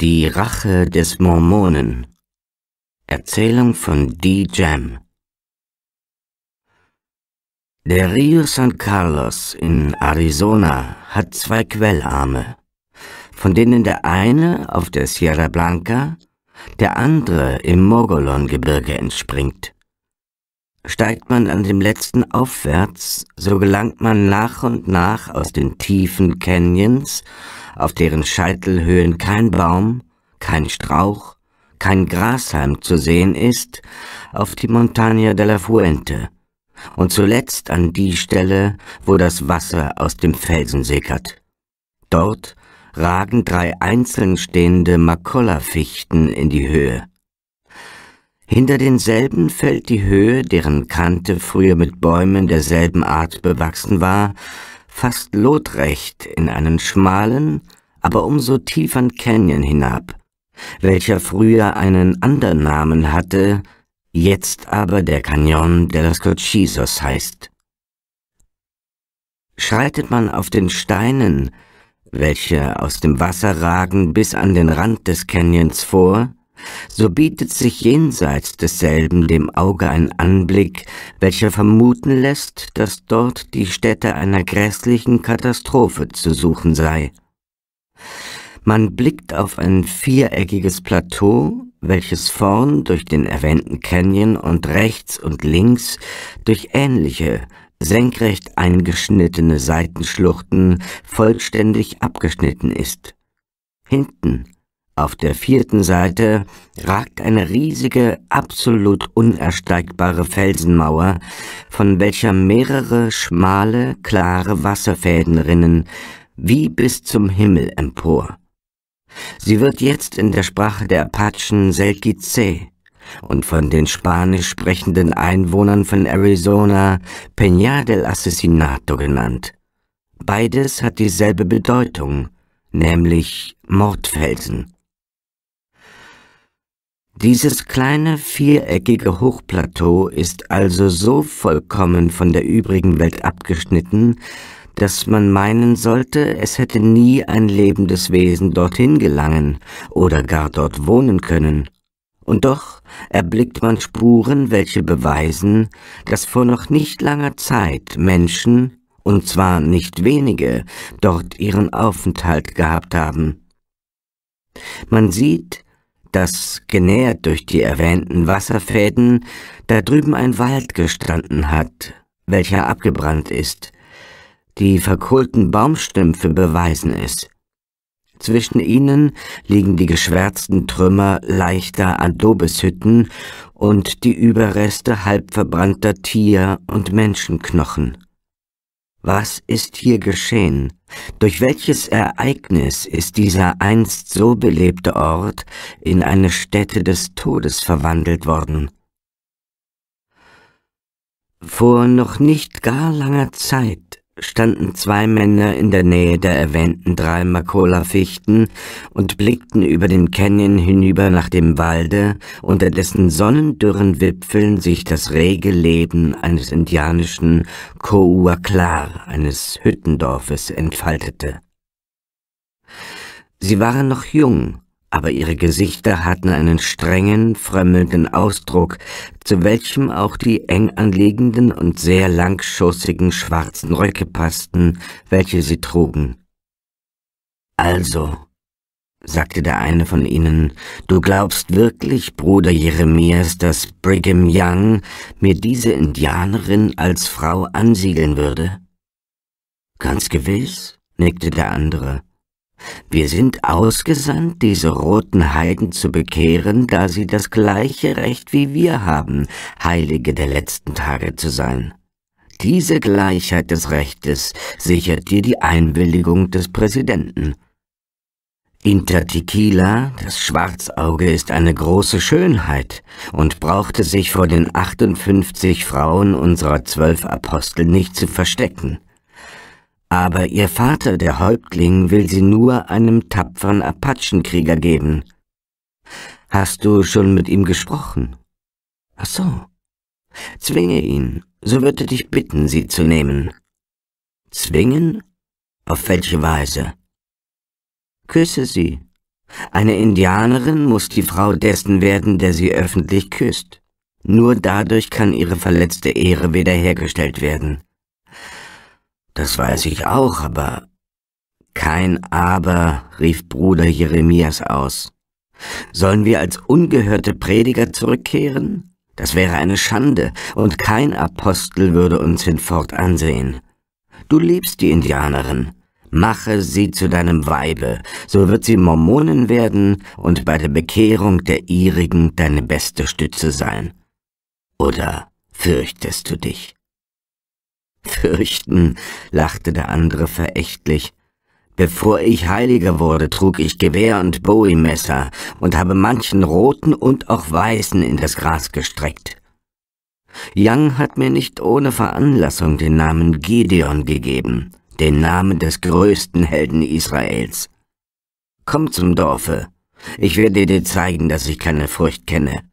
Die Rache des Mormonen Erzählung von D. Jam Der Rio San Carlos in Arizona hat zwei Quellarme, von denen der eine auf der Sierra Blanca, der andere im mogollon gebirge entspringt. Steigt man an dem letzten aufwärts, so gelangt man nach und nach aus den tiefen Canyons auf deren Scheitelhöhen kein Baum, kein Strauch, kein Grashalm zu sehen ist, auf die Montagna della Fuente und zuletzt an die Stelle, wo das Wasser aus dem Felsen sickert. Dort ragen drei einzeln stehende Makolla-Fichten in die Höhe. Hinter denselben fällt die Höhe, deren Kante früher mit Bäumen derselben Art bewachsen war, fast lotrecht in einen schmalen, aber umso tiefern Canyon hinab, welcher früher einen anderen Namen hatte, jetzt aber der Canyon de los Cochisos heißt. Schreitet man auf den Steinen, welche aus dem Wasser ragen bis an den Rand des Canyons vor, so bietet sich jenseits desselben dem Auge ein Anblick, welcher vermuten lässt, dass dort die Stätte einer grässlichen Katastrophe zu suchen sei. Man blickt auf ein viereckiges Plateau, welches vorn durch den erwähnten Canyon und rechts und links durch ähnliche, senkrecht eingeschnittene Seitenschluchten vollständig abgeschnitten ist. Hinten auf der vierten Seite ragt eine riesige, absolut unersteigbare Felsenmauer, von welcher mehrere schmale, klare Wasserfäden rinnen, wie bis zum Himmel empor. Sie wird jetzt in der Sprache der Apachen Selkice und von den spanisch sprechenden Einwohnern von Arizona Peña del Asesinato genannt. Beides hat dieselbe Bedeutung, nämlich Mordfelsen. Dieses kleine viereckige Hochplateau ist also so vollkommen von der übrigen Welt abgeschnitten, dass man meinen sollte, es hätte nie ein lebendes Wesen dorthin gelangen oder gar dort wohnen können. Und doch erblickt man Spuren, welche beweisen, dass vor noch nicht langer Zeit Menschen, und zwar nicht wenige, dort ihren Aufenthalt gehabt haben. Man sieht, dass, genährt durch die erwähnten Wasserfäden, da drüben ein Wald gestanden hat, welcher abgebrannt ist. Die verkohlten Baumstümpfe beweisen es. Zwischen ihnen liegen die geschwärzten Trümmer leichter Adobeshütten und die Überreste halbverbrannter Tier- und Menschenknochen. Was ist hier geschehen? Durch welches Ereignis ist dieser einst so belebte Ort in eine Stätte des Todes verwandelt worden? Vor noch nicht gar langer Zeit standen zwei Männer in der Nähe der erwähnten drei Makola-Fichten und blickten über den Canyon hinüber nach dem Walde, unter dessen sonnendürren Wipfeln sich das rege Leben eines indianischen Kouaklar, eines Hüttendorfes, entfaltete. Sie waren noch jung, aber ihre Gesichter hatten einen strengen, frömmelnden Ausdruck, zu welchem auch die eng anliegenden und sehr langschossigen schwarzen Röcke passten, welche sie trugen. Also, sagte der eine von ihnen, du glaubst wirklich, Bruder Jeremias, dass Brigham Young mir diese Indianerin als Frau ansiedeln würde? Ganz gewiss, nickte der andere. Wir sind ausgesandt, diese roten Heiden zu bekehren, da sie das gleiche Recht wie wir haben, Heilige der letzten Tage zu sein. Diese Gleichheit des Rechtes sichert dir die Einwilligung des Präsidenten. Intertikila, das Schwarzauge, ist eine große Schönheit und brauchte sich vor den 58 Frauen unserer zwölf Apostel nicht zu verstecken. Aber ihr Vater, der Häuptling, will sie nur einem tapferen Apachenkrieger geben. Hast du schon mit ihm gesprochen? Ach so. Zwinge ihn, so wird er dich bitten, sie zu nehmen. Zwingen? Auf welche Weise? Küsse sie. Eine Indianerin muss die Frau dessen werden, der sie öffentlich küsst. Nur dadurch kann ihre verletzte Ehre wiederhergestellt werden. Das weiß ich auch, aber... Kein Aber, rief Bruder Jeremias aus. Sollen wir als ungehörte Prediger zurückkehren? Das wäre eine Schande, und kein Apostel würde uns hinfort ansehen. Du liebst die Indianerin. Mache sie zu deinem Weibe, so wird sie Mormonen werden und bei der Bekehrung der ihrigen deine beste Stütze sein. Oder fürchtest du dich? Fürchten, lachte der andere verächtlich. Bevor ich Heiliger wurde, trug ich Gewehr und Bowie-Messer und habe manchen roten und auch weißen in das Gras gestreckt. Young hat mir nicht ohne Veranlassung den Namen Gideon gegeben, den Namen des größten Helden Israels. Komm zum Dorfe, ich werde dir zeigen, dass ich keine Furcht kenne.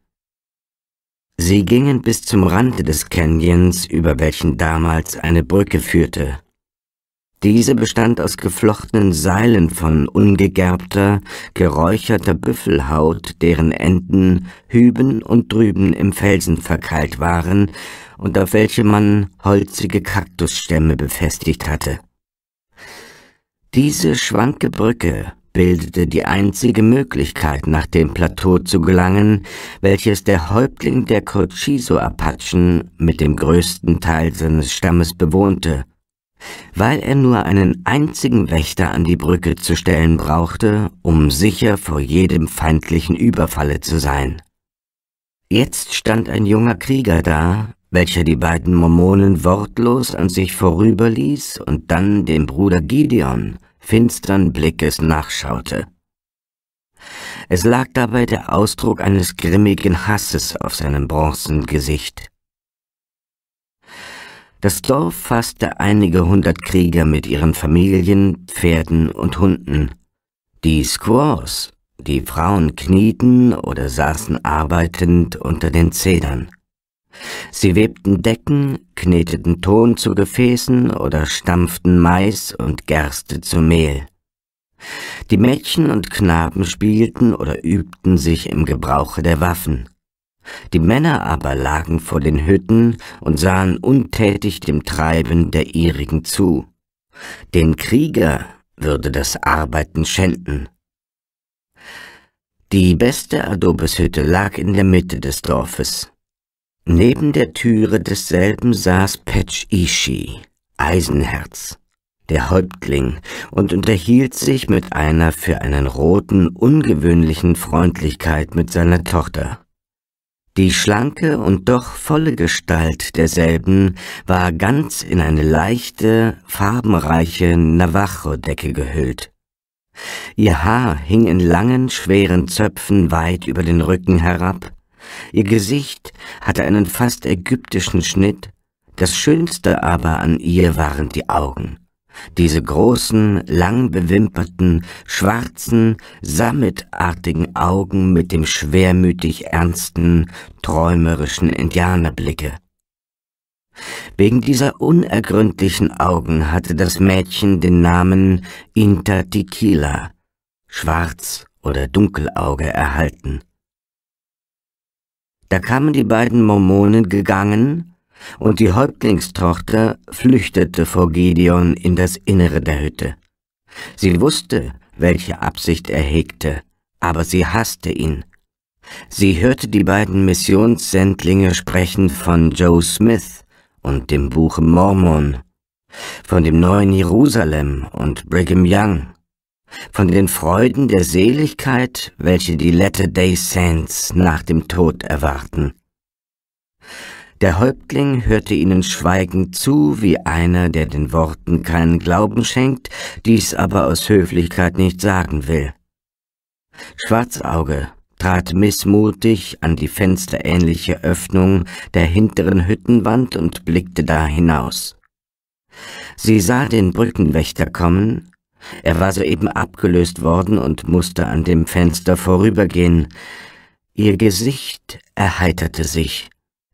Sie gingen bis zum Rande des Canyons, über welchen damals eine Brücke führte. Diese bestand aus geflochtenen Seilen von ungegerbter, geräucherter Büffelhaut, deren Enden hüben und drüben im Felsen verkeilt waren und auf welche man holzige Kaktusstämme befestigt hatte. Diese schwanke Brücke bildete die einzige Möglichkeit, nach dem Plateau zu gelangen, welches der Häuptling der Cochiso-Apachen mit dem größten Teil seines Stammes bewohnte. Weil er nur einen einzigen Wächter an die Brücke zu stellen brauchte, um sicher vor jedem feindlichen Überfalle zu sein. Jetzt stand ein junger Krieger da, welcher die beiden Mormonen wortlos an sich vorüberließ und dann den Bruder Gideon, finstern Blickes nachschaute. Es lag dabei der Ausdruck eines grimmigen Hasses auf seinem bronzen Gesicht. Das Dorf fasste einige hundert Krieger mit ihren Familien, Pferden und Hunden. Die Squaws, die Frauen knieten oder saßen arbeitend unter den Zedern. Sie webten Decken, kneteten Ton zu Gefäßen oder stampften Mais und Gerste zu Mehl. Die Mädchen und Knaben spielten oder übten sich im Gebrauche der Waffen. Die Männer aber lagen vor den Hütten und sahen untätig dem Treiben der ihrigen zu. Den Krieger würde das Arbeiten schänden. Die beste Adobeshütte lag in der Mitte des Dorfes. Neben der Türe desselben saß Patch Ishi, Eisenherz, der Häuptling, und unterhielt sich mit einer für einen roten, ungewöhnlichen Freundlichkeit mit seiner Tochter. Die schlanke und doch volle Gestalt derselben war ganz in eine leichte, farbenreiche Navajo-Decke gehüllt. Ihr Haar hing in langen, schweren Zöpfen weit über den Rücken herab, Ihr Gesicht hatte einen fast ägyptischen Schnitt, das Schönste aber an ihr waren die Augen. Diese großen, lang bewimperten, schwarzen, sammetartigen Augen mit dem schwermütig ernsten, träumerischen Indianerblicke. Wegen dieser unergründlichen Augen hatte das Mädchen den Namen Inta Tequila, Schwarz- oder Dunkelauge erhalten. Da kamen die beiden Mormonen gegangen, und die Häuptlingstochter flüchtete vor Gideon in das Innere der Hütte. Sie wusste, welche Absicht er hegte, aber sie hasste ihn. Sie hörte die beiden Missionssendlinge sprechen von Joe Smith und dem Buche Mormon, von dem neuen Jerusalem und Brigham Young von den Freuden der Seligkeit, welche die Latter-day Saints nach dem Tod erwarten. Der Häuptling hörte ihnen schweigend zu, wie einer, der den Worten keinen Glauben schenkt, dies aber aus Höflichkeit nicht sagen will. Schwarzauge trat missmutig an die fensterähnliche Öffnung der hinteren Hüttenwand und blickte da hinaus. Sie sah den Brückenwächter kommen, er war soeben abgelöst worden und musste an dem Fenster vorübergehen. Ihr Gesicht erheiterte sich,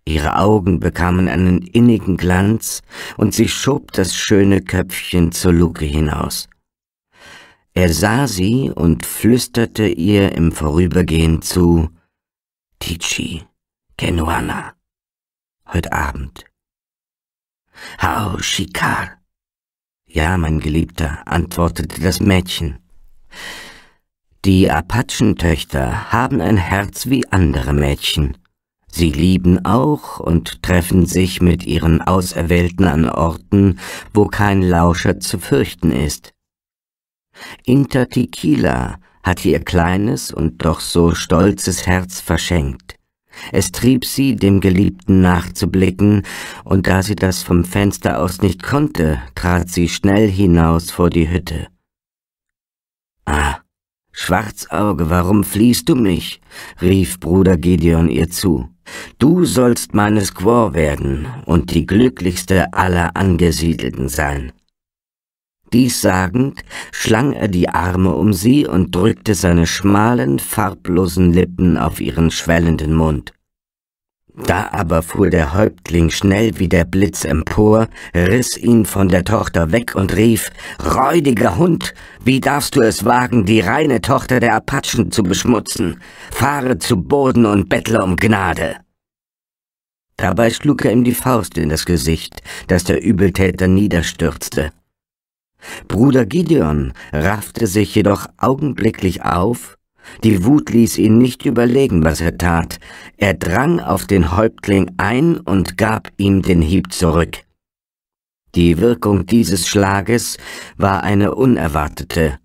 ihre Augen bekamen einen innigen Glanz, und sie schob das schöne Köpfchen zur Luke hinaus. Er sah sie und flüsterte ihr im Vorübergehen zu Tichi, Kenuana, heute Abend. Hao Shikar, ja, mein Geliebter, antwortete das Mädchen. Die Apachentöchter haben ein Herz wie andere Mädchen. Sie lieben auch und treffen sich mit ihren Auserwählten an Orten, wo kein Lauscher zu fürchten ist. Inter hat ihr kleines und doch so stolzes Herz verschenkt. Es trieb sie, dem Geliebten nachzublicken, und da sie das vom Fenster aus nicht konnte, trat sie schnell hinaus vor die Hütte. Ah, Schwarzauge, warum fliehst du mich? rief Bruder Gideon ihr zu. Du sollst meine Squaw werden und die glücklichste aller Angesiedelten sein. Dies sagend, schlang er die Arme um sie und drückte seine schmalen, farblosen Lippen auf ihren schwellenden Mund. Da aber fuhr der Häuptling schnell wie der Blitz empor, riss ihn von der Tochter weg und rief, »Räudiger Hund, wie darfst du es wagen, die reine Tochter der Apachen zu beschmutzen? Fahre zu Boden und bettle um Gnade!« Dabei schlug er ihm die Faust in das Gesicht, dass der Übeltäter niederstürzte. Bruder Gideon raffte sich jedoch augenblicklich auf, die Wut ließ ihn nicht überlegen, was er tat, er drang auf den Häuptling ein und gab ihm den Hieb zurück. Die Wirkung dieses Schlages war eine unerwartete.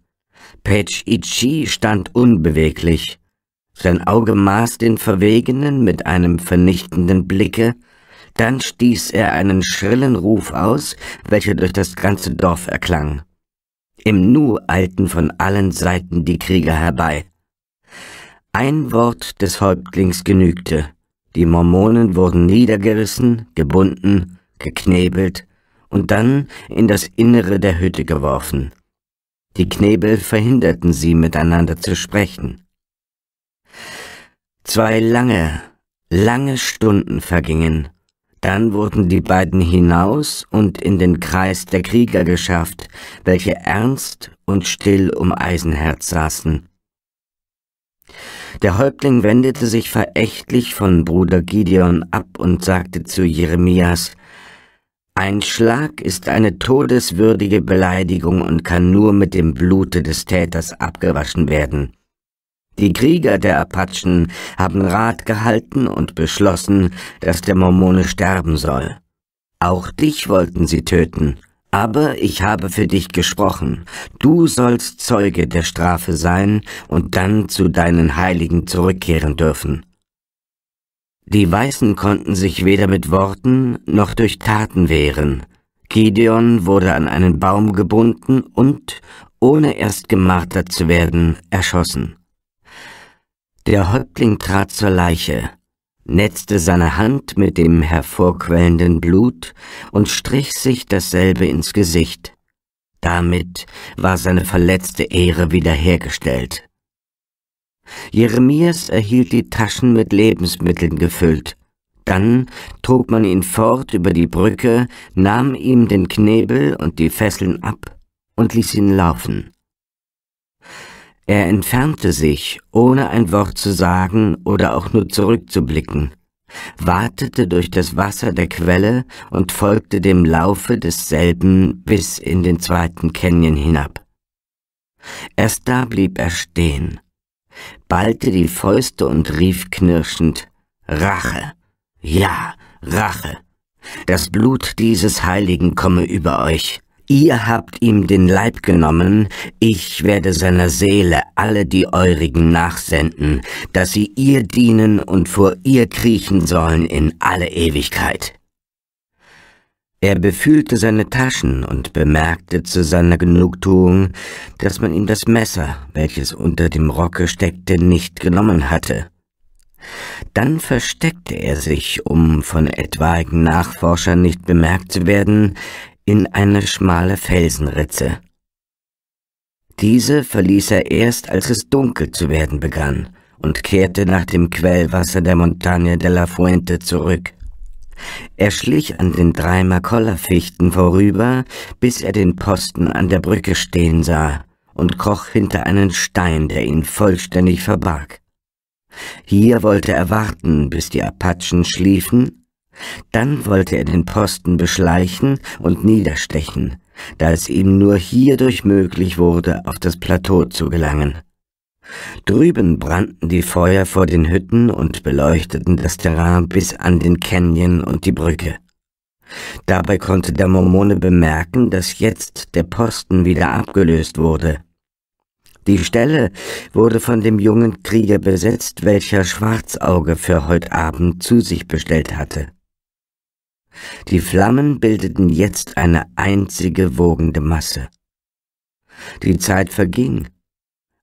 Pech Ichi stand unbeweglich, sein Auge maß den Verwegenen mit einem vernichtenden Blicke, dann stieß er einen schrillen Ruf aus, welcher durch das ganze Dorf erklang. Im Nu eilten von allen Seiten die Krieger herbei. Ein Wort des Häuptlings genügte. Die Mormonen wurden niedergerissen, gebunden, geknebelt und dann in das Innere der Hütte geworfen. Die Knebel verhinderten sie, miteinander zu sprechen. Zwei lange, lange Stunden vergingen. Dann wurden die beiden hinaus und in den Kreis der Krieger geschafft, welche ernst und still um Eisenherz saßen. Der Häuptling wendete sich verächtlich von Bruder Gideon ab und sagte zu Jeremias, ein Schlag ist eine todeswürdige Beleidigung und kann nur mit dem Blute des Täters abgewaschen werden. Die Krieger der Apachen haben Rat gehalten und beschlossen, dass der Mormone sterben soll. Auch dich wollten sie töten, aber ich habe für dich gesprochen. Du sollst Zeuge der Strafe sein und dann zu deinen Heiligen zurückkehren dürfen. Die Weißen konnten sich weder mit Worten noch durch Taten wehren. Gideon wurde an einen Baum gebunden und, ohne erst gemartert zu werden, erschossen. Der Häuptling trat zur Leiche, netzte seine Hand mit dem hervorquellenden Blut und strich sich dasselbe ins Gesicht. Damit war seine verletzte Ehre wiederhergestellt. Jeremias erhielt die Taschen mit Lebensmitteln gefüllt. Dann trug man ihn fort über die Brücke, nahm ihm den Knebel und die Fesseln ab und ließ ihn laufen. Er entfernte sich, ohne ein Wort zu sagen oder auch nur zurückzublicken, watete durch das Wasser der Quelle und folgte dem Laufe desselben bis in den zweiten Canyon hinab. Erst da blieb er stehen, ballte die Fäuste und rief knirschend Rache. Ja, Rache. Das Blut dieses Heiligen komme über euch. Ihr habt ihm den Leib genommen, ich werde seiner Seele alle die Eurigen nachsenden, dass sie ihr dienen und vor ihr kriechen sollen in alle Ewigkeit. Er befühlte seine Taschen und bemerkte zu seiner Genugtuung, dass man ihm das Messer, welches unter dem Rocke steckte, nicht genommen hatte. Dann versteckte er sich, um von etwaigen Nachforschern nicht bemerkt zu werden, in eine schmale Felsenritze. Diese verließ er erst, als es dunkel zu werden begann, und kehrte nach dem Quellwasser der Montagne de la Fuente zurück. Er schlich an den drei Makolla-Fichten vorüber, bis er den Posten an der Brücke stehen sah und kroch hinter einen Stein, der ihn vollständig verbarg. Hier wollte er warten, bis die Apachen schliefen, dann wollte er den Posten beschleichen und niederstechen, da es ihm nur hierdurch möglich wurde, auf das Plateau zu gelangen. Drüben brannten die Feuer vor den Hütten und beleuchteten das Terrain bis an den Canyon und die Brücke. Dabei konnte der Mormone bemerken, dass jetzt der Posten wieder abgelöst wurde. Die Stelle wurde von dem jungen Krieger besetzt, welcher Schwarzauge für heute Abend zu sich bestellt hatte. Die Flammen bildeten jetzt eine einzige wogende Masse. Die Zeit verging.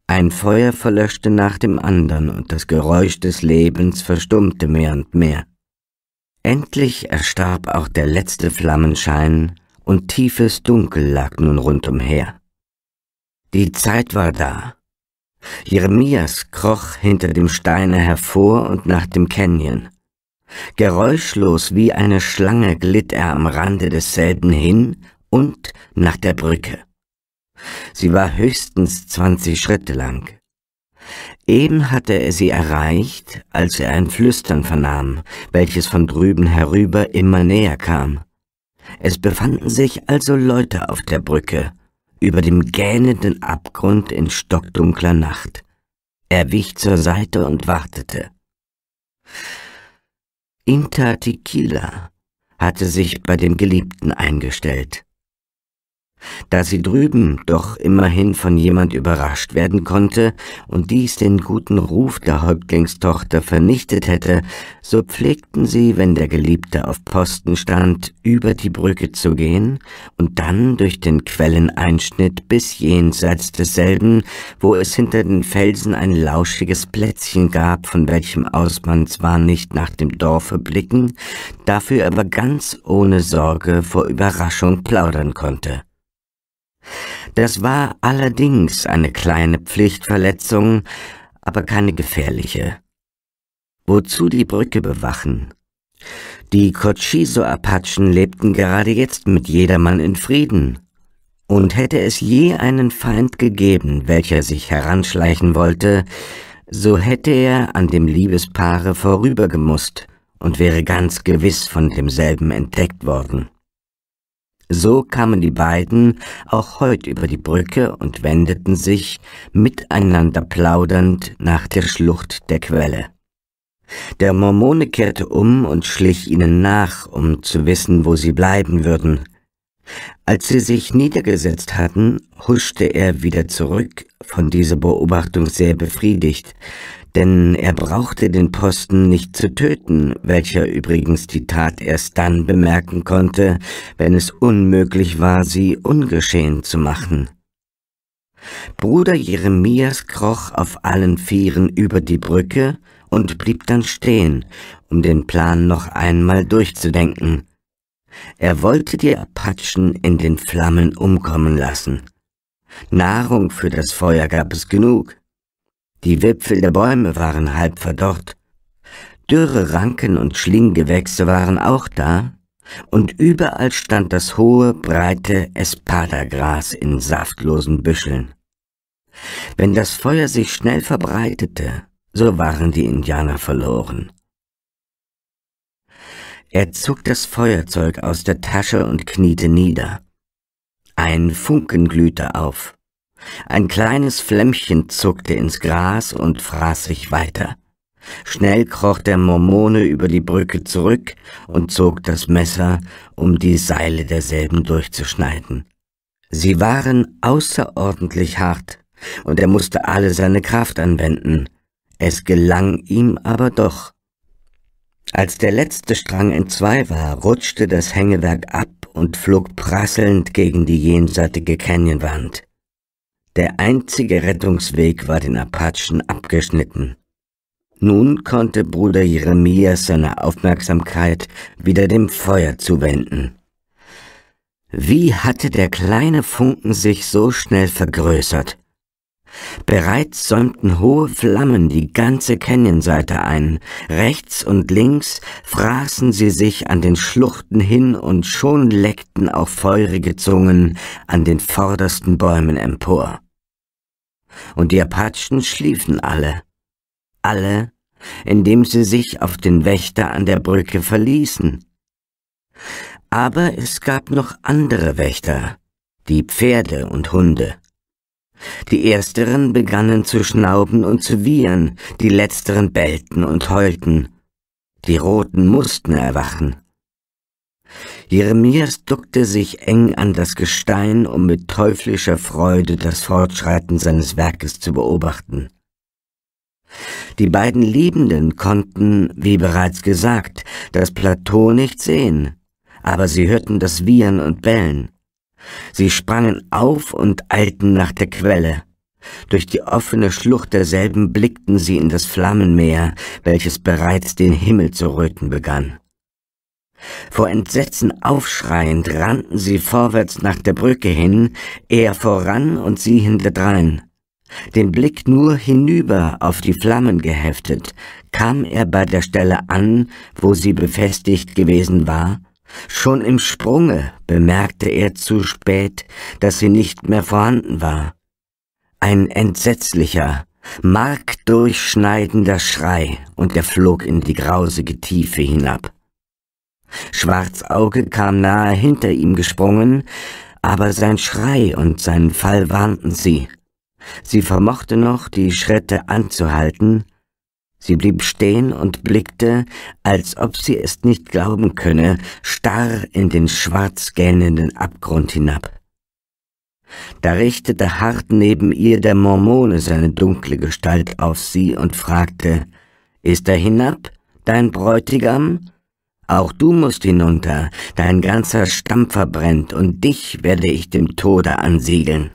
Ein Feuer verlöschte nach dem anderen und das Geräusch des Lebens verstummte mehr und mehr. Endlich erstarb auch der letzte Flammenschein und tiefes Dunkel lag nun rundumher. Die Zeit war da. Jeremias kroch hinter dem Steine hervor und nach dem Canyon. Geräuschlos wie eine Schlange glitt er am Rande desselben hin und nach der Brücke. Sie war höchstens zwanzig Schritte lang. Eben hatte er sie erreicht, als er ein Flüstern vernahm, welches von drüben herüber immer näher kam. Es befanden sich also Leute auf der Brücke, über dem gähnenden Abgrund in stockdunkler Nacht. Er wich zur Seite und wartete. Inta Tequila hatte sich bei dem Geliebten eingestellt. Da sie drüben doch immerhin von jemand überrascht werden konnte und dies den guten Ruf der Häuptlingstochter vernichtet hätte, so pflegten sie, wenn der Geliebte auf Posten stand, über die Brücke zu gehen und dann durch den Quelleneinschnitt bis jenseits desselben, wo es hinter den Felsen ein lauschiges Plätzchen gab, von welchem aus man zwar nicht nach dem Dorfe blicken, dafür aber ganz ohne Sorge vor Überraschung plaudern konnte. Das war allerdings eine kleine Pflichtverletzung, aber keine gefährliche. Wozu die Brücke bewachen? Die cochiso apachen lebten gerade jetzt mit jedermann in Frieden. Und hätte es je einen Feind gegeben, welcher sich heranschleichen wollte, so hätte er an dem Liebespaare vorübergemusst und wäre ganz gewiss von demselben entdeckt worden. So kamen die beiden auch heute über die Brücke und wendeten sich, miteinander plaudernd, nach der Schlucht der Quelle. Der Mormone kehrte um und schlich ihnen nach, um zu wissen, wo sie bleiben würden. Als sie sich niedergesetzt hatten, huschte er wieder zurück, von dieser Beobachtung sehr befriedigt, denn er brauchte den Posten nicht zu töten, welcher übrigens die Tat erst dann bemerken konnte, wenn es unmöglich war, sie ungeschehen zu machen. Bruder Jeremias kroch auf allen Vieren über die Brücke und blieb dann stehen, um den Plan noch einmal durchzudenken. Er wollte die Apachen in den Flammen umkommen lassen. Nahrung für das Feuer gab es genug. Die Wipfel der Bäume waren halb verdorrt. Dürre Ranken und Schlinggewächse waren auch da, und überall stand das hohe, breite Espadagras in saftlosen Büscheln. Wenn das Feuer sich schnell verbreitete, so waren die Indianer verloren. Er zog das Feuerzeug aus der Tasche und kniete nieder. Ein Funken glühte auf. Ein kleines Flämmchen zuckte ins Gras und fraß sich weiter. Schnell kroch der Mormone über die Brücke zurück und zog das Messer, um die Seile derselben durchzuschneiden. Sie waren außerordentlich hart, und er musste alle seine Kraft anwenden. Es gelang ihm aber doch. Als der letzte Strang entzwei war, rutschte das Hängewerk ab und flog prasselnd gegen die jenseitige Canyonwand. Der einzige Rettungsweg war den Apachen abgeschnitten. Nun konnte Bruder Jeremias seine Aufmerksamkeit wieder dem Feuer zuwenden. Wie hatte der kleine Funken sich so schnell vergrößert? Bereits säumten hohe Flammen die ganze Canyonseite ein. Rechts und links fraßen sie sich an den Schluchten hin und schon leckten auch feurige Zungen an den vordersten Bäumen empor und die Apachen schliefen alle. Alle, indem sie sich auf den Wächter an der Brücke verließen. Aber es gab noch andere Wächter, die Pferde und Hunde. Die ersteren begannen zu schnauben und zu wiehern, die letzteren bellten und heulten. Die Roten mussten erwachen. Jeremias duckte sich eng an das Gestein, um mit teuflischer Freude das Fortschreiten seines Werkes zu beobachten. Die beiden Liebenden konnten, wie bereits gesagt, das Plateau nicht sehen, aber sie hörten das Wiehern und Bellen. Sie sprangen auf und eilten nach der Quelle. Durch die offene Schlucht derselben blickten sie in das Flammenmeer, welches bereits den Himmel zu röten begann. Vor Entsetzen aufschreiend rannten sie vorwärts nach der Brücke hin, er voran und sie hinterdrein. Den Blick nur hinüber auf die Flammen geheftet, kam er bei der Stelle an, wo sie befestigt gewesen war. Schon im Sprunge bemerkte er zu spät, dass sie nicht mehr vorhanden war. Ein entsetzlicher, markdurchschneidender Schrei, und er flog in die grausige Tiefe hinab. Schwarzauge kam nahe hinter ihm gesprungen, aber sein Schrei und sein Fall warnten sie. Sie vermochte noch, die Schritte anzuhalten. Sie blieb stehen und blickte, als ob sie es nicht glauben könne, starr in den schwarz gähnenden Abgrund hinab. Da richtete hart neben ihr der Mormone seine dunkle Gestalt auf sie und fragte, »Ist er hinab, dein Bräutigam?« auch du musst hinunter, dein ganzer Stamm verbrennt, und dich werde ich dem Tode ansiegeln.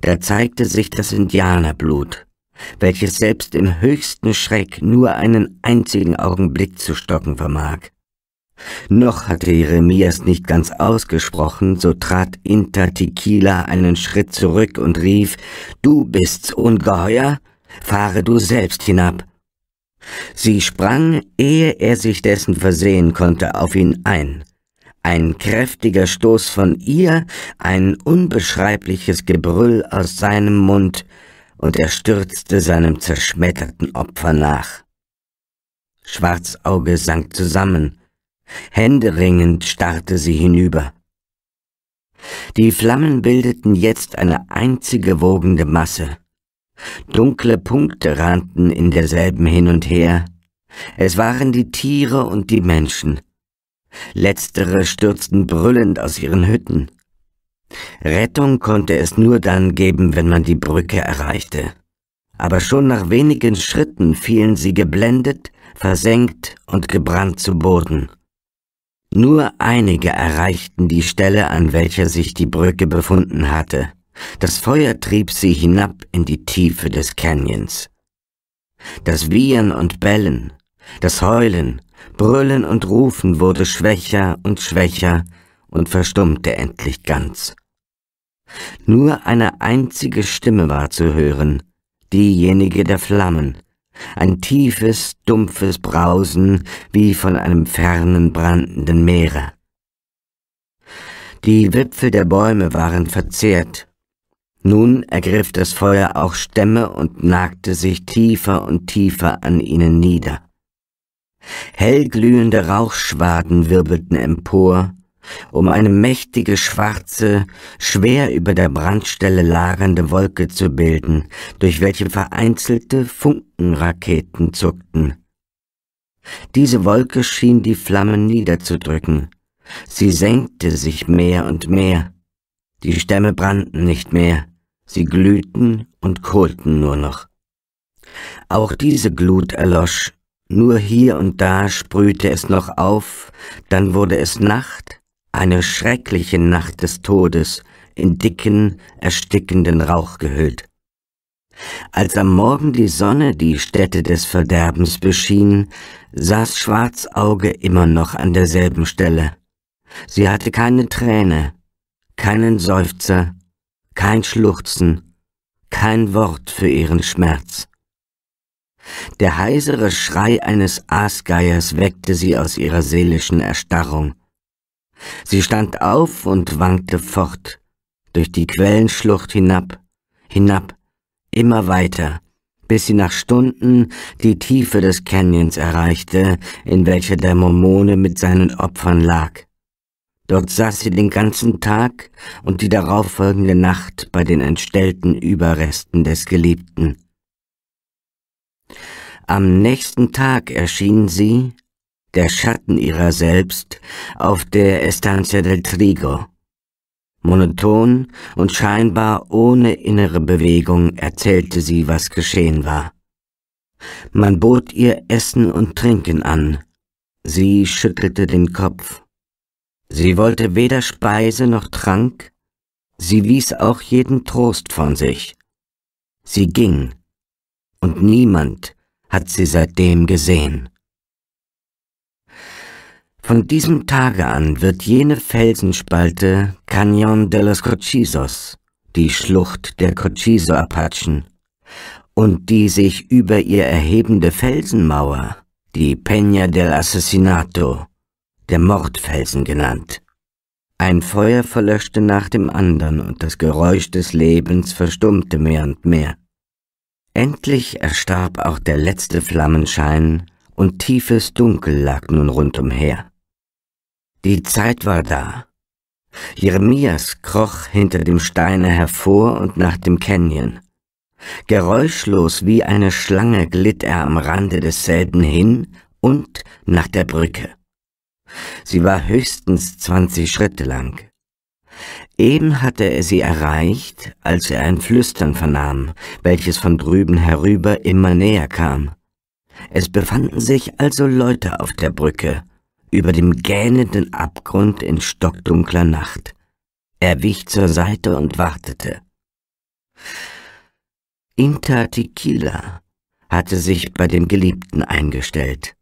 Da zeigte sich das Indianerblut, welches selbst im höchsten Schreck nur einen einzigen Augenblick zu stocken vermag. Noch hatte Jeremias nicht ganz ausgesprochen, so trat Intertikila einen Schritt zurück und rief, »Du bist's, Ungeheuer? Fahre du selbst hinab!« Sie sprang, ehe er sich dessen versehen konnte, auf ihn ein. Ein kräftiger Stoß von ihr, ein unbeschreibliches Gebrüll aus seinem Mund, und er stürzte seinem zerschmetterten Opfer nach. Schwarzauge sank zusammen, händeringend starrte sie hinüber. Die Flammen bildeten jetzt eine einzige wogende Masse, Dunkle Punkte rannten in derselben hin und her. Es waren die Tiere und die Menschen. Letztere stürzten brüllend aus ihren Hütten. Rettung konnte es nur dann geben, wenn man die Brücke erreichte. Aber schon nach wenigen Schritten fielen sie geblendet, versenkt und gebrannt zu Boden. Nur einige erreichten die Stelle, an welcher sich die Brücke befunden hatte. Das Feuer trieb sie hinab in die Tiefe des Canyons. Das Wiehern und Bellen, das Heulen, Brüllen und Rufen wurde schwächer und schwächer und verstummte endlich ganz. Nur eine einzige Stimme war zu hören, diejenige der Flammen, ein tiefes, dumpfes Brausen wie von einem fernen, brandenden Meere. Die Wipfel der Bäume waren verzehrt nun ergriff das Feuer auch Stämme und nagte sich tiefer und tiefer an ihnen nieder. Hellglühende Rauchschwaden wirbelten empor, um eine mächtige schwarze, schwer über der Brandstelle lagernde Wolke zu bilden, durch welche vereinzelte Funkenraketen zuckten. Diese Wolke schien die Flammen niederzudrücken. Sie senkte sich mehr und mehr. Die Stämme brannten nicht mehr. Sie glühten und kohlten nur noch. Auch diese Glut erlosch, nur hier und da sprühte es noch auf, dann wurde es Nacht, eine schreckliche Nacht des Todes, in dicken, erstickenden Rauch gehüllt. Als am Morgen die Sonne die Stätte des Verderbens beschien, saß Schwarzauge immer noch an derselben Stelle. Sie hatte keine Träne, keinen Seufzer, kein Schluchzen, kein Wort für ihren Schmerz. Der heisere Schrei eines Aasgeiers weckte sie aus ihrer seelischen Erstarrung. Sie stand auf und wankte fort, durch die Quellenschlucht hinab, hinab, immer weiter, bis sie nach Stunden die Tiefe des Canyons erreichte, in welcher der Mormone mit seinen Opfern lag. Dort saß sie den ganzen Tag und die darauffolgende Nacht bei den entstellten Überresten des Geliebten. Am nächsten Tag erschien sie, der Schatten ihrer selbst, auf der Estancia del Trigo. Monoton und scheinbar ohne innere Bewegung erzählte sie, was geschehen war. Man bot ihr Essen und Trinken an. Sie schüttelte den Kopf. Sie wollte weder Speise noch Trank, sie wies auch jeden Trost von sich. Sie ging, und niemand hat sie seitdem gesehen. Von diesem Tage an wird jene Felsenspalte Canyon de los Cochisos, die Schlucht der Cochiso-Apachen, und die sich über ihr erhebende Felsenmauer, die Peña del Assassinato, der Mordfelsen genannt. Ein Feuer verlöschte nach dem anderen und das Geräusch des Lebens verstummte mehr und mehr. Endlich erstarb auch der letzte Flammenschein und tiefes Dunkel lag nun rundumher. Die Zeit war da. Jeremias kroch hinter dem Steine hervor und nach dem Canyon. Geräuschlos wie eine Schlange glitt er am Rande desselben hin und nach der Brücke. Sie war höchstens zwanzig Schritte lang. Eben hatte er sie erreicht, als er ein Flüstern vernahm, welches von drüben herüber immer näher kam. Es befanden sich also Leute auf der Brücke, über dem gähnenden Abgrund in stockdunkler Nacht. Er wich zur Seite und wartete. Inta hatte sich bei dem Geliebten eingestellt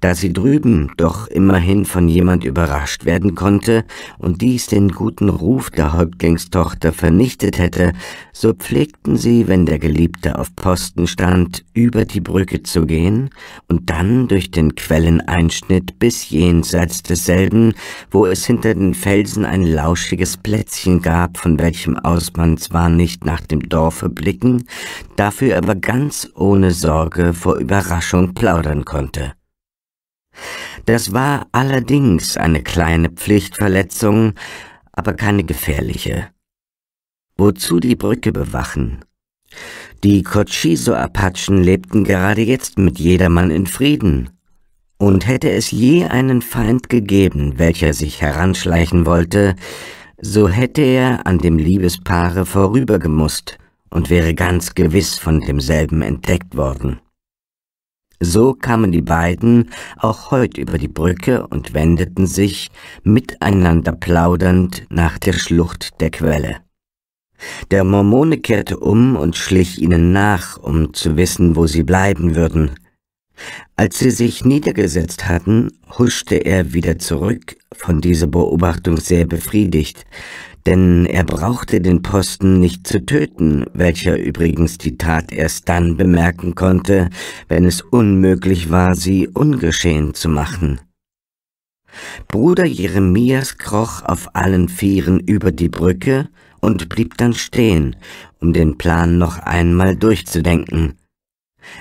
da sie drüben doch immerhin von jemand überrascht werden konnte und dies den guten Ruf der Häuptlingstochter vernichtet hätte, so pflegten sie, wenn der Geliebte auf Posten stand, über die Brücke zu gehen und dann durch den Quelleneinschnitt bis jenseits desselben, wo es hinter den Felsen ein lauschiges Plätzchen gab, von welchem aus man zwar nicht nach dem Dorfe blicken, dafür aber ganz ohne Sorge vor Überraschung plaudern konnte. Das war allerdings eine kleine Pflichtverletzung, aber keine gefährliche. Wozu die Brücke bewachen? Die cochiso apachen lebten gerade jetzt mit jedermann in Frieden. Und hätte es je einen Feind gegeben, welcher sich heranschleichen wollte, so hätte er an dem Liebespaare vorübergemusst und wäre ganz gewiss von demselben entdeckt worden. So kamen die beiden auch heute über die Brücke und wendeten sich, miteinander plaudernd, nach der Schlucht der Quelle. Der Mormone kehrte um und schlich ihnen nach, um zu wissen, wo sie bleiben würden. Als sie sich niedergesetzt hatten, huschte er wieder zurück, von dieser Beobachtung sehr befriedigt, denn er brauchte den Posten nicht zu töten, welcher übrigens die Tat erst dann bemerken konnte, wenn es unmöglich war, sie ungeschehen zu machen. Bruder Jeremias kroch auf allen Vieren über die Brücke und blieb dann stehen, um den Plan noch einmal durchzudenken.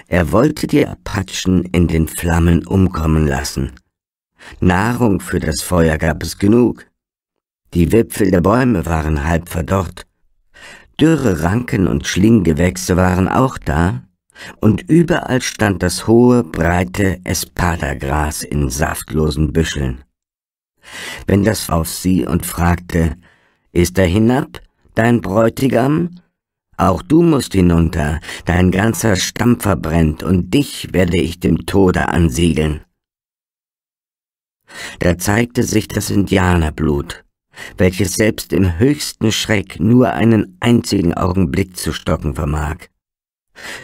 Er wollte die Apachen in den Flammen umkommen lassen. Nahrung für das Feuer gab es genug. Die Wipfel der Bäume waren halb verdorrt, dürre Ranken und Schlinggewächse waren auch da, und überall stand das hohe, breite Espadagras in saftlosen Büscheln. Wenn das auf sie und fragte, ist er hinab, dein Bräutigam? Auch du musst hinunter, dein ganzer Stamm verbrennt, und dich werde ich dem Tode ansiegeln. Da zeigte sich das Indianerblut, welches selbst im höchsten Schreck nur einen einzigen Augenblick zu stocken vermag.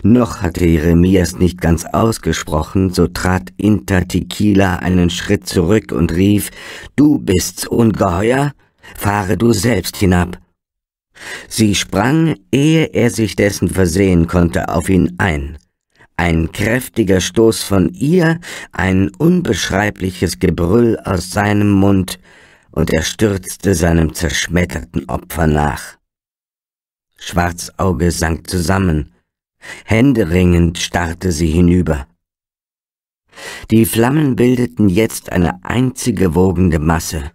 Noch hatte Jeremias nicht ganz ausgesprochen, so trat Intertikila einen Schritt zurück und rief, »Du bist's, Ungeheuer! Fahre du selbst hinab!« Sie sprang, ehe er sich dessen versehen konnte, auf ihn ein. Ein kräftiger Stoß von ihr, ein unbeschreibliches Gebrüll aus seinem Mund, und er stürzte seinem zerschmetterten Opfer nach. Schwarzauge sank zusammen, händeringend starrte sie hinüber. Die Flammen bildeten jetzt eine einzige wogende Masse.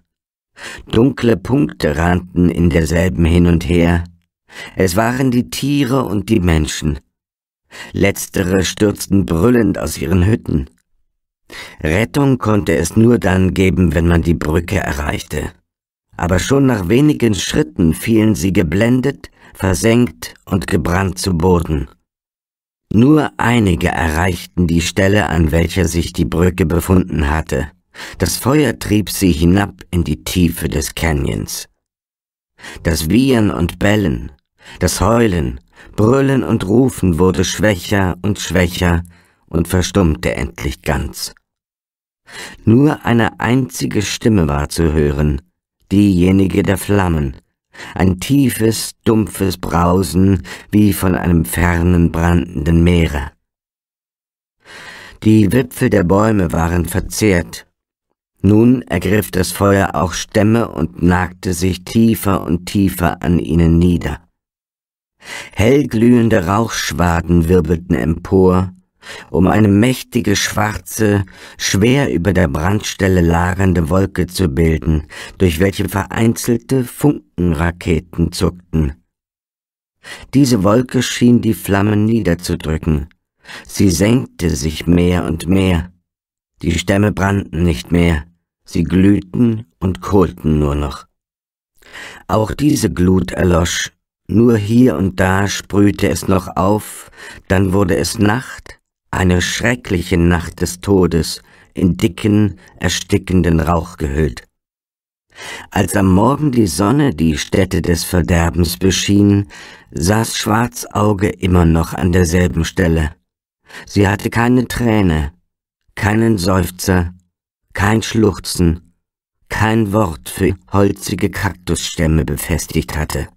Dunkle Punkte rannten in derselben hin und her. Es waren die Tiere und die Menschen. Letztere stürzten brüllend aus ihren Hütten. Rettung konnte es nur dann geben, wenn man die Brücke erreichte. Aber schon nach wenigen Schritten fielen sie geblendet, versenkt und gebrannt zu Boden. Nur einige erreichten die Stelle, an welcher sich die Brücke befunden hatte. Das Feuer trieb sie hinab in die Tiefe des Canyons. Das Wiehern und Bellen, das Heulen, Brüllen und Rufen wurde schwächer und schwächer, und verstummte endlich ganz. Nur eine einzige Stimme war zu hören, diejenige der Flammen, ein tiefes, dumpfes Brausen wie von einem fernen, brandenden Meere. Die Wipfel der Bäume waren verzehrt. Nun ergriff das Feuer auch Stämme und nagte sich tiefer und tiefer an ihnen nieder. Hellglühende Rauchschwaden wirbelten empor, um eine mächtige schwarze, schwer über der Brandstelle lagernde Wolke zu bilden, durch welche vereinzelte Funkenraketen zuckten. Diese Wolke schien die Flammen niederzudrücken. Sie senkte sich mehr und mehr. Die Stämme brannten nicht mehr, sie glühten und kohlten nur noch. Auch diese Glut erlosch, nur hier und da sprühte es noch auf, dann wurde es Nacht eine schreckliche Nacht des Todes, in dicken, erstickenden Rauch gehüllt. Als am Morgen die Sonne die Stätte des Verderbens beschien, saß Schwarzauge immer noch an derselben Stelle. Sie hatte keine Träne, keinen Seufzer, kein Schluchzen, kein Wort für holzige Kaktusstämme befestigt hatte.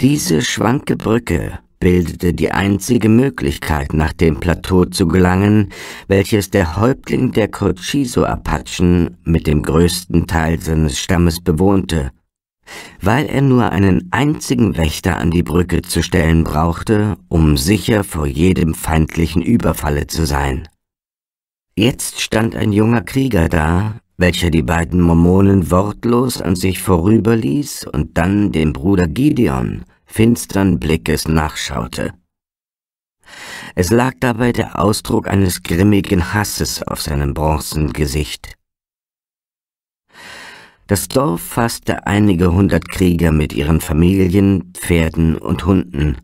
Diese schwanke Brücke, bildete die einzige Möglichkeit, nach dem Plateau zu gelangen, welches der Häuptling der Cochizo-Apachen mit dem größten Teil seines Stammes bewohnte. Weil er nur einen einzigen Wächter an die Brücke zu stellen brauchte, um sicher vor jedem feindlichen Überfalle zu sein. Jetzt stand ein junger Krieger da, welcher die beiden Mormonen wortlos an sich vorüberließ und dann den Bruder Gideon, finstern Blickes nachschaute. Es lag dabei der Ausdruck eines grimmigen Hasses auf seinem bronzenen Gesicht. Das Dorf fasste einige hundert Krieger mit ihren Familien, Pferden und Hunden.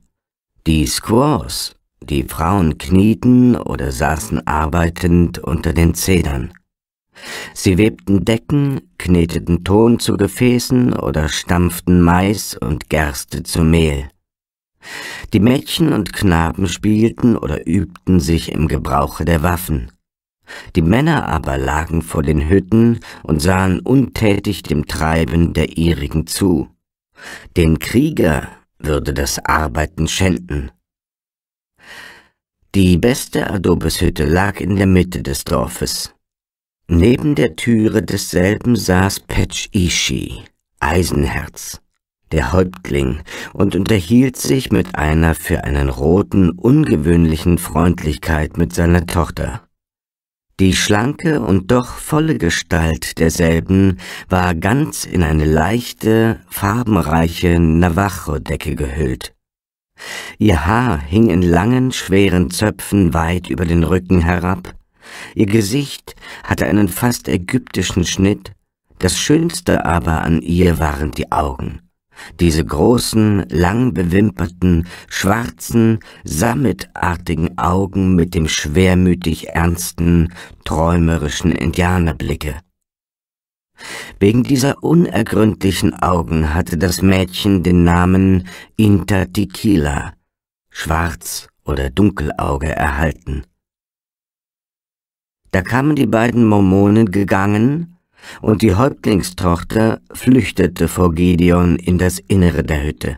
Die Squaws, die Frauen knieten oder saßen arbeitend unter den Zedern. Sie webten Decken, kneteten Ton zu Gefäßen oder stampften Mais und Gerste zu Mehl. Die Mädchen und Knaben spielten oder übten sich im Gebrauche der Waffen. Die Männer aber lagen vor den Hütten und sahen untätig dem Treiben der ihrigen zu. Den Krieger würde das Arbeiten schänden. Die beste Adobeshütte lag in der Mitte des Dorfes. Neben der Türe desselben saß Patch Ishi, Eisenherz, der Häuptling, und unterhielt sich mit einer für einen roten, ungewöhnlichen Freundlichkeit mit seiner Tochter. Die schlanke und doch volle Gestalt derselben war ganz in eine leichte, farbenreiche Navajo-Decke gehüllt. Ihr Haar hing in langen, schweren Zöpfen weit über den Rücken herab, Ihr Gesicht hatte einen fast ägyptischen Schnitt, das Schönste aber an ihr waren die Augen. Diese großen, lang bewimperten, schwarzen, sammetartigen Augen mit dem schwermütig ernsten, träumerischen Indianerblicke. Wegen dieser unergründlichen Augen hatte das Mädchen den Namen Inta Tequila, Schwarz- oder Dunkelauge erhalten. Da kamen die beiden Mormonen gegangen, und die Häuptlingstochter flüchtete vor Gideon in das Innere der Hütte.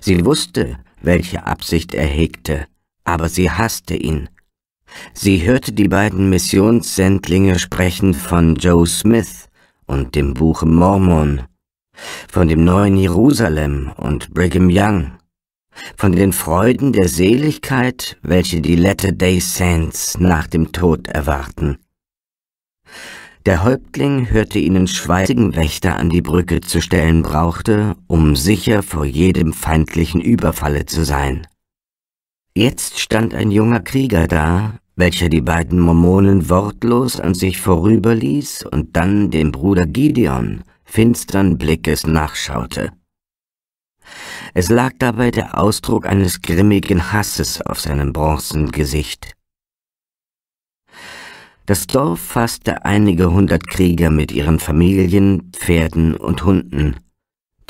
Sie wusste, welche Absicht er hegte, aber sie hasste ihn. Sie hörte die beiden Missionssendlinge sprechen von Joe Smith und dem Buche Mormon, von dem neuen Jerusalem und Brigham Young von den Freuden der Seligkeit, welche die Latter-day Saints nach dem Tod erwarten. Der Häuptling hörte ihnen schweigen Wächter an die Brücke zu stellen brauchte, um sicher vor jedem feindlichen Überfalle zu sein. Jetzt stand ein junger Krieger da, welcher die beiden Mormonen wortlos an sich vorüberließ und dann dem Bruder Gideon finstern Blickes nachschaute. Es lag dabei der Ausdruck eines grimmigen Hasses auf seinem Bronzengesicht. Das Dorf fasste einige hundert Krieger mit ihren Familien, Pferden und Hunden.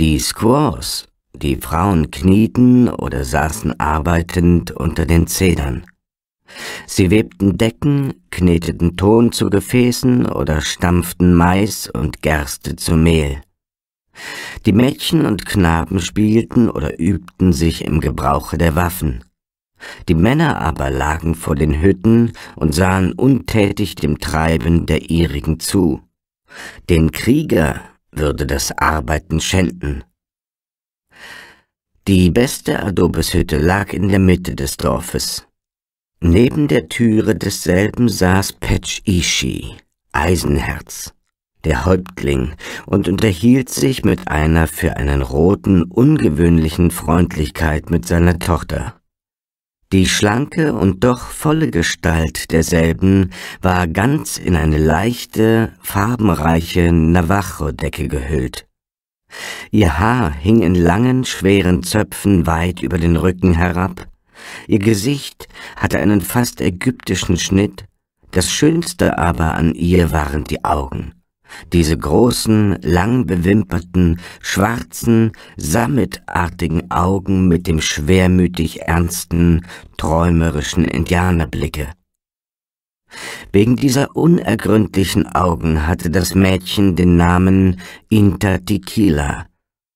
Die Squaws, die Frauen knieten oder saßen arbeitend unter den Zedern. Sie webten Decken, kneteten Ton zu Gefäßen oder stampften Mais und Gerste zu Mehl. Die Mädchen und Knaben spielten oder übten sich im Gebrauche der Waffen. Die Männer aber lagen vor den Hütten und sahen untätig dem Treiben der ihrigen zu. Den Krieger würde das Arbeiten schänden. Die beste Adobeshütte lag in der Mitte des Dorfes. Neben der Türe desselben saß Petsch Ishi, Eisenherz der Häuptling, und unterhielt sich mit einer für einen Roten ungewöhnlichen Freundlichkeit mit seiner Tochter. Die schlanke und doch volle Gestalt derselben war ganz in eine leichte, farbenreiche Navajo-Decke gehüllt. Ihr Haar hing in langen, schweren Zöpfen weit über den Rücken herab, ihr Gesicht hatte einen fast ägyptischen Schnitt, das Schönste aber an ihr waren die Augen diese großen, lang bewimperten, schwarzen, sammetartigen Augen mit dem schwermütig ernsten, träumerischen Indianerblicke. Wegen dieser unergründlichen Augen hatte das Mädchen den Namen Inta Tequila,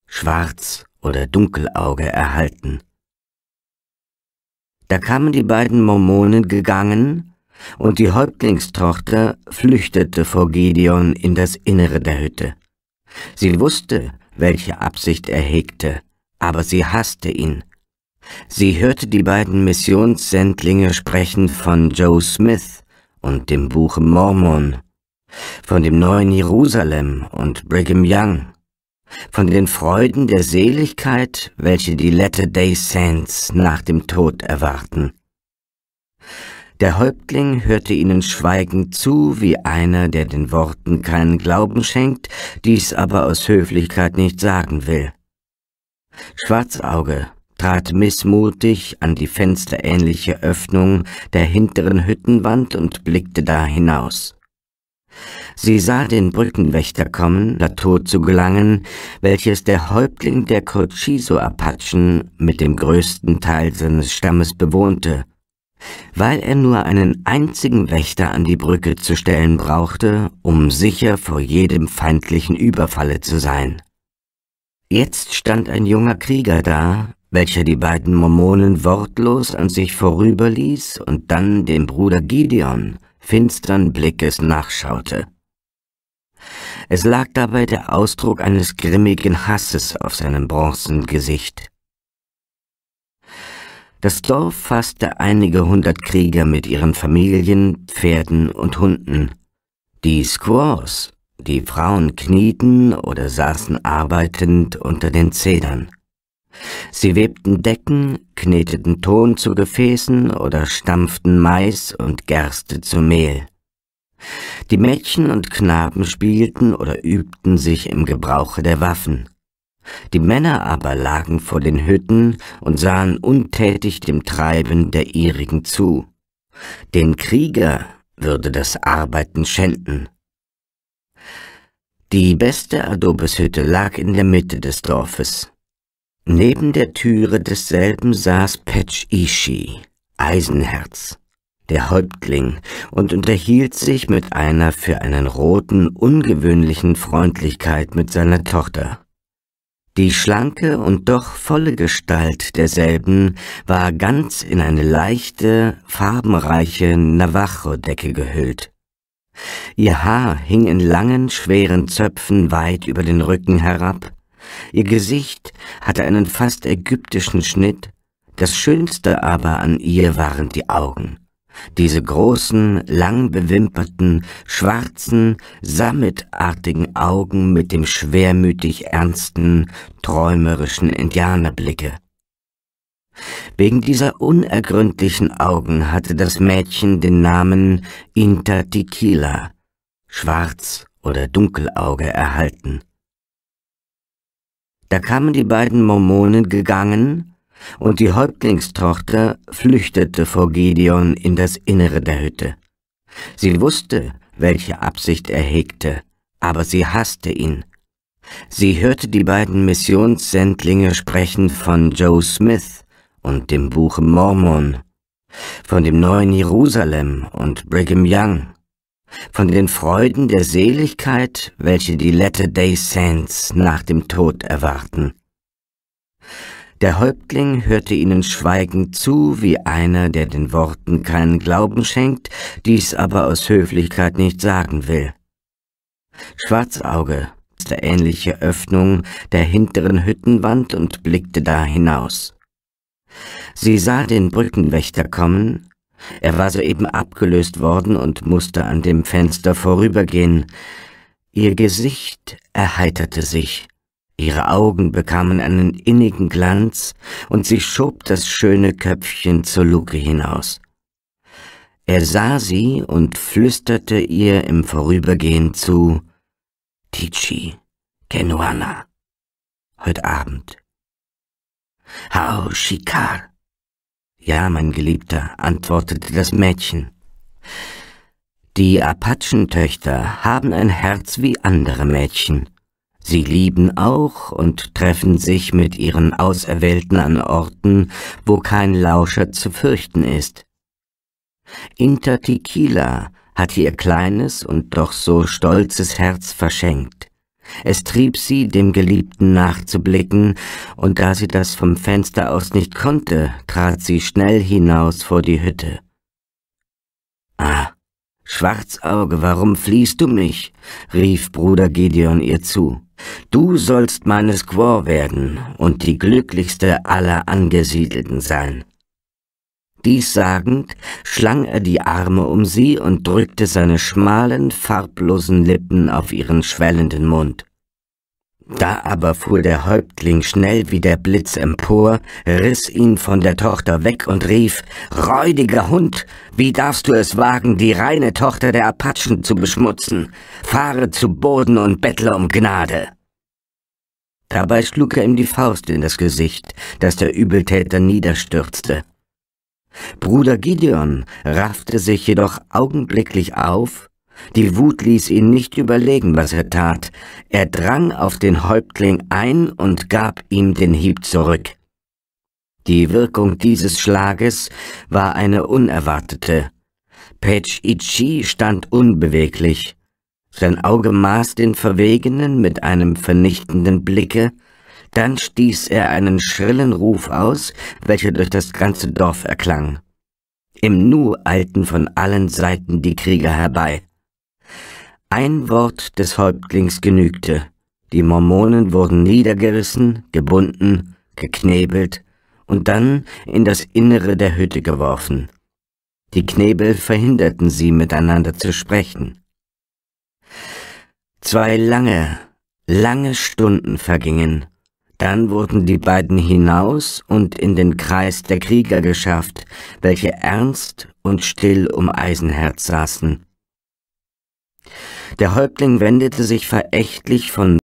Schwarz- oder Dunkelauge, erhalten. Da kamen die beiden Mormonen gegangen, und die Häuptlingstochter flüchtete vor Gideon in das Innere der Hütte. Sie wusste, welche Absicht er hegte, aber sie hasste ihn. Sie hörte die beiden Missionssendlinge sprechen von Joe Smith und dem Buche Mormon, von dem neuen Jerusalem und Brigham Young, von den Freuden der Seligkeit, welche die Latter-day Saints nach dem Tod erwarten. Der Häuptling hörte ihnen schweigend zu, wie einer, der den Worten keinen Glauben schenkt, dies aber aus Höflichkeit nicht sagen will. Schwarzauge trat missmutig an die fensterähnliche Öffnung der hinteren Hüttenwand und blickte da hinaus. Sie sah den Brückenwächter kommen, Plateau zu gelangen, welches der Häuptling der Cochiso-Apachen mit dem größten Teil seines Stammes bewohnte – weil er nur einen einzigen Wächter an die Brücke zu stellen brauchte, um sicher vor jedem feindlichen Überfalle zu sein. Jetzt stand ein junger Krieger da, welcher die beiden Mormonen wortlos an sich vorüberließ und dann dem Bruder Gideon finstern Blickes nachschaute. Es lag dabei der Ausdruck eines grimmigen Hasses auf seinem bronzen Gesicht. Das Dorf fasste einige hundert Krieger mit ihren Familien, Pferden und Hunden. Die Squaws, die Frauen knieten oder saßen arbeitend unter den Zedern. Sie webten Decken, kneteten Ton zu Gefäßen oder stampften Mais und Gerste zu Mehl. Die Mädchen und Knaben spielten oder übten sich im Gebrauche der Waffen. Die Männer aber lagen vor den Hütten und sahen untätig dem Treiben der ihrigen zu. Den Krieger würde das Arbeiten schänden. Die beste Adobeshütte lag in der Mitte des Dorfes. Neben der Türe desselben saß Petsch Ishi, Eisenherz, der Häuptling, und unterhielt sich mit einer für einen Roten ungewöhnlichen Freundlichkeit mit seiner Tochter. Die schlanke und doch volle Gestalt derselben war ganz in eine leichte, farbenreiche Navajo-Decke gehüllt. Ihr Haar hing in langen, schweren Zöpfen weit über den Rücken herab, ihr Gesicht hatte einen fast ägyptischen Schnitt, das Schönste aber an ihr waren die Augen diese großen, lang bewimperten, schwarzen, sammetartigen Augen mit dem schwermütig ernsten, träumerischen Indianerblicke. Wegen dieser unergründlichen Augen hatte das Mädchen den Namen Inta Tequila, Schwarz- oder Dunkelauge, erhalten. Da kamen die beiden Mormonen gegangen, und die Häuptlingstochter flüchtete vor Gideon in das Innere der Hütte. Sie wusste, welche Absicht er hegte, aber sie hasste ihn. Sie hörte die beiden Missionssendlinge sprechen von Joe Smith und dem Buch Mormon, von dem neuen Jerusalem und Brigham Young, von den Freuden der Seligkeit, welche die Latter-day Saints nach dem Tod erwarten. Der Häuptling hörte ihnen schweigend zu, wie einer, der den Worten keinen Glauben schenkt, dies aber aus Höflichkeit nicht sagen will. Schwarzauge der ähnliche Öffnung der hinteren Hüttenwand und blickte da hinaus. Sie sah den Brückenwächter kommen, er war soeben abgelöst worden und musste an dem Fenster vorübergehen. Ihr Gesicht erheiterte sich. Ihre Augen bekamen einen innigen Glanz, und sie schob das schöne Köpfchen zur Luke hinaus. Er sah sie und flüsterte ihr im Vorübergehen zu Tichi, Kenuana, heut Abend. Hau, Shikar. Ja, mein Geliebter, antwortete das Mädchen. Die Apachentöchter haben ein Herz wie andere Mädchen. Sie lieben auch und treffen sich mit ihren Auserwählten an Orten, wo kein Lauscher zu fürchten ist. Inter Tequila hatte ihr kleines und doch so stolzes Herz verschenkt. Es trieb sie, dem Geliebten nachzublicken, und da sie das vom Fenster aus nicht konnte, trat sie schnell hinaus vor die Hütte. Ah, Schwarzauge, warum fliehst du mich? rief Bruder Gideon ihr zu. Du sollst meine Squaw werden und die glücklichste aller Angesiedelten sein. Dies sagend, schlang er die Arme um sie und drückte seine schmalen, farblosen Lippen auf ihren schwellenden Mund. Da aber fuhr der Häuptling schnell wie der Blitz empor, riss ihn von der Tochter weg und rief, »Räudiger Hund, wie darfst du es wagen, die reine Tochter der Apachen zu beschmutzen? Fahre zu Boden und bettle um Gnade!« Dabei schlug er ihm die Faust in das Gesicht, dass der Übeltäter niederstürzte. Bruder Gideon raffte sich jedoch augenblicklich auf die Wut ließ ihn nicht überlegen, was er tat. Er drang auf den Häuptling ein und gab ihm den Hieb zurück. Die Wirkung dieses Schlages war eine unerwartete. Pech Ichi stand unbeweglich. Sein Auge maß den Verwegenen mit einem vernichtenden Blicke, dann stieß er einen schrillen Ruf aus, welcher durch das ganze Dorf erklang. Im Nu eilten von allen Seiten die Krieger herbei. Ein Wort des Häuptlings genügte. Die Mormonen wurden niedergerissen, gebunden, geknebelt und dann in das Innere der Hütte geworfen. Die Knebel verhinderten sie, miteinander zu sprechen. Zwei lange, lange Stunden vergingen. Dann wurden die beiden hinaus und in den Kreis der Krieger geschafft, welche ernst und still um Eisenherz saßen. Der Häuptling wendete sich verächtlich von